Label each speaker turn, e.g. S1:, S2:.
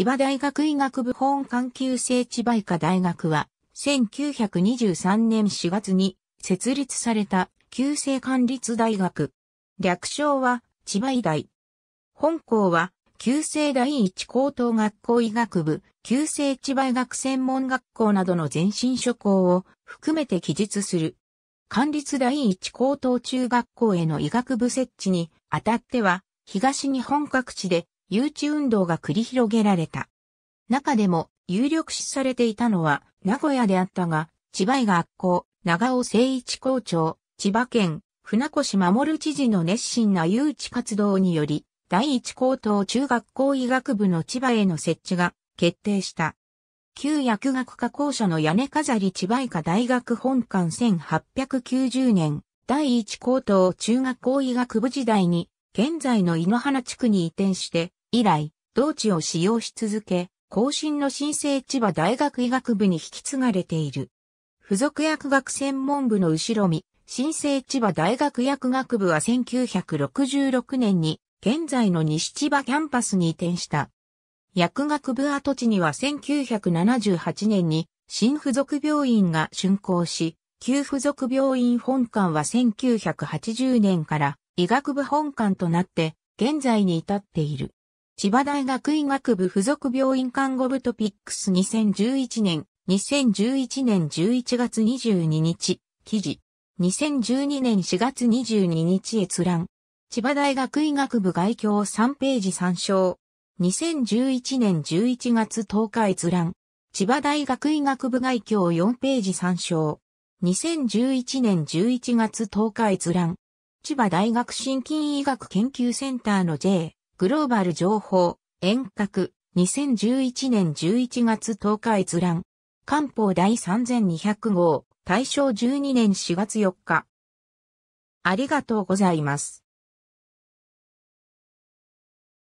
S1: 千葉大学医学部本環球生千葉医科大学は、1923年4月に設立された旧制管理大学。略称は千葉医大。本校は旧制第一高等学校医学部、旧制千葉医学専門学校などの前身諸校を含めて記述する。管理第一高等中学校への医学部設置にあたっては、東日本各地で誘致運動が繰り広げられた。中でも有力視されていたのは名古屋であったが、千葉医学校、長尾誠一校長、千葉県、船越守知事の熱心な誘致活動により、第一高等中学校医学部の千葉への設置が決定した。旧薬学科校舎の屋根飾り千葉医科大学本館1890年、第一高等中学校医学部時代に、現在の井の花地区に移転して、以来、同地を使用し続け、後進の新生千葉大学医学部に引き継がれている。付属薬学専門部の後ろ見、新生千葉大学薬学部は1966年に、現在の西千葉キャンパスに移転した。薬学部跡地には1978年に新付属病院が竣工し、旧付属病院本館は1980年から医学部本館となって現在に至っている。千葉大学医学部附属病院看護部トピックス2011年、2011年11月22日、記事。2012年4月22日閲覧。千葉大学医学部外教3ページ参照。2011年11月10日閲覧。千葉大学医学部外教4ページ参照。2011年11月10日閲覧。千葉大学心筋医学研究センターの J。グローバル情報、遠隔、2011年11月10日閲覧。官報第3200号、大正12年4月4日。ありがとうございます。